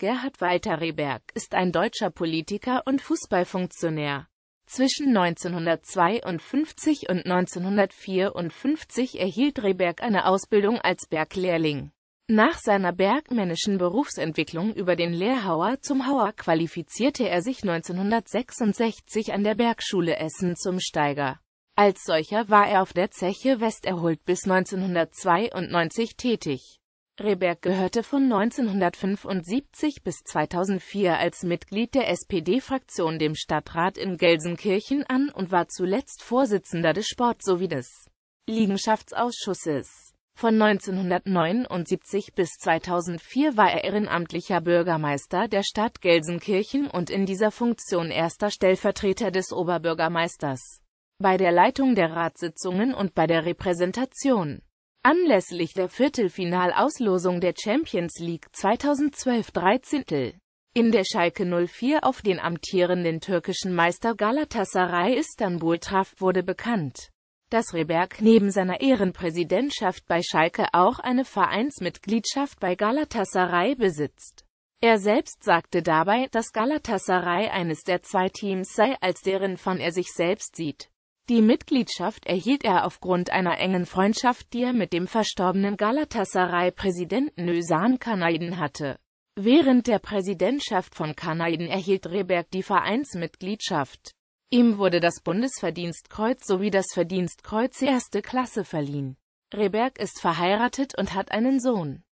Gerhard Walter Rehberg ist ein deutscher Politiker und Fußballfunktionär. Zwischen 1952 und 1954 erhielt Rehberg eine Ausbildung als Berglehrling. Nach seiner bergmännischen Berufsentwicklung über den Lehrhauer zum Hauer qualifizierte er sich 1966 an der Bergschule Essen zum Steiger. Als solcher war er auf der Zeche Westerholt bis 1992 tätig. Rehberg gehörte von 1975 bis 2004 als Mitglied der SPD-Fraktion dem Stadtrat in Gelsenkirchen an und war zuletzt Vorsitzender des Sport- sowie des Liegenschaftsausschusses. Von 1979 bis 2004 war er ehrenamtlicher Bürgermeister der Stadt Gelsenkirchen und in dieser Funktion erster Stellvertreter des Oberbürgermeisters bei der Leitung der Ratssitzungen und bei der Repräsentation. Anlässlich der Viertelfinalauslosung der Champions League 2012-13. In der Schalke 04 auf den amtierenden türkischen Meister Galatasaray Istanbul traf, wurde bekannt, dass Reberg neben seiner Ehrenpräsidentschaft bei Schalke auch eine Vereinsmitgliedschaft bei Galatasaray besitzt. Er selbst sagte dabei, dass Galatasaray eines der zwei Teams sei, als deren Fan er sich selbst sieht. Die Mitgliedschaft erhielt er aufgrund einer engen Freundschaft, die er mit dem verstorbenen Galatasaray-Präsidenten Özan Kanaiden hatte. Während der Präsidentschaft von Kanaiden erhielt Rehberg die Vereinsmitgliedschaft. Ihm wurde das Bundesverdienstkreuz sowie das Verdienstkreuz Erste Klasse verliehen. Rehberg ist verheiratet und hat einen Sohn.